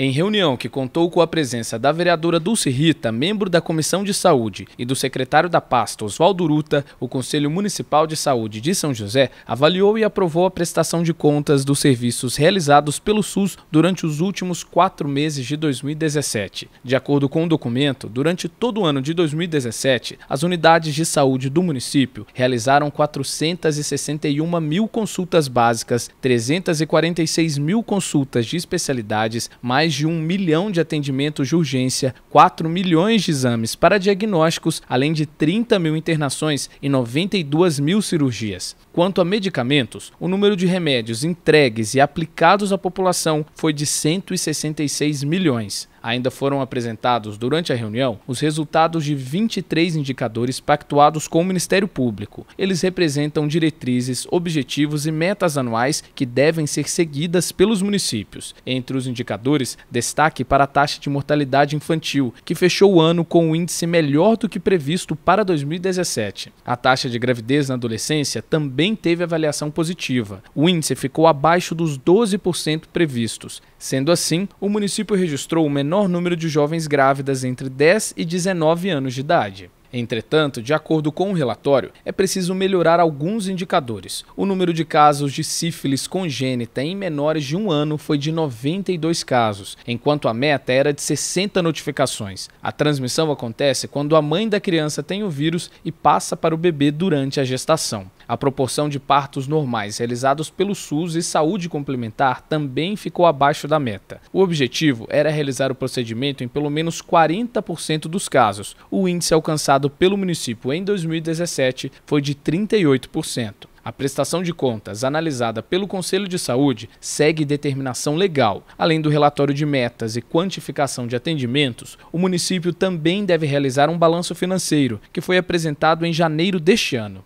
Em reunião que contou com a presença da vereadora Dulce Rita, membro da Comissão de Saúde, e do secretário da pasta, Oswaldo Ruta, o Conselho Municipal de Saúde de São José avaliou e aprovou a prestação de contas dos serviços realizados pelo SUS durante os últimos quatro meses de 2017. De acordo com o documento, durante todo o ano de 2017, as unidades de saúde do município realizaram 461 mil consultas básicas, 346 mil consultas de especialidades, mais mais de um milhão de atendimentos de urgência, 4 milhões de exames para diagnósticos, além de 30 mil internações e 92 mil cirurgias. Quanto a medicamentos, o número de remédios entregues e aplicados à população foi de 166 milhões. Ainda foram apresentados durante a reunião os resultados de 23 indicadores pactuados com o Ministério Público. Eles representam diretrizes, objetivos e metas anuais que devem ser seguidas pelos municípios. Entre os indicadores destaque para a taxa de mortalidade infantil, que fechou o ano com um índice melhor do que previsto para 2017. A taxa de gravidez na adolescência também teve avaliação positiva. O índice ficou abaixo dos 12% previstos. Sendo assim, o município registrou o menor número de jovens grávidas entre 10 e 19 anos de idade. Entretanto, de acordo com o relatório, é preciso melhorar alguns indicadores. O número de casos de sífilis congênita em menores de um ano foi de 92 casos, enquanto a meta era de 60 notificações. A transmissão acontece quando a mãe da criança tem o vírus e passa para o bebê durante a gestação. A proporção de partos normais realizados pelo SUS e saúde complementar também ficou abaixo da meta. O objetivo era realizar o procedimento em pelo menos 40% dos casos. O índice alcançado pelo município em 2017 foi de 38%. A prestação de contas analisada pelo Conselho de Saúde segue determinação legal. Além do relatório de metas e quantificação de atendimentos, o município também deve realizar um balanço financeiro, que foi apresentado em janeiro deste ano.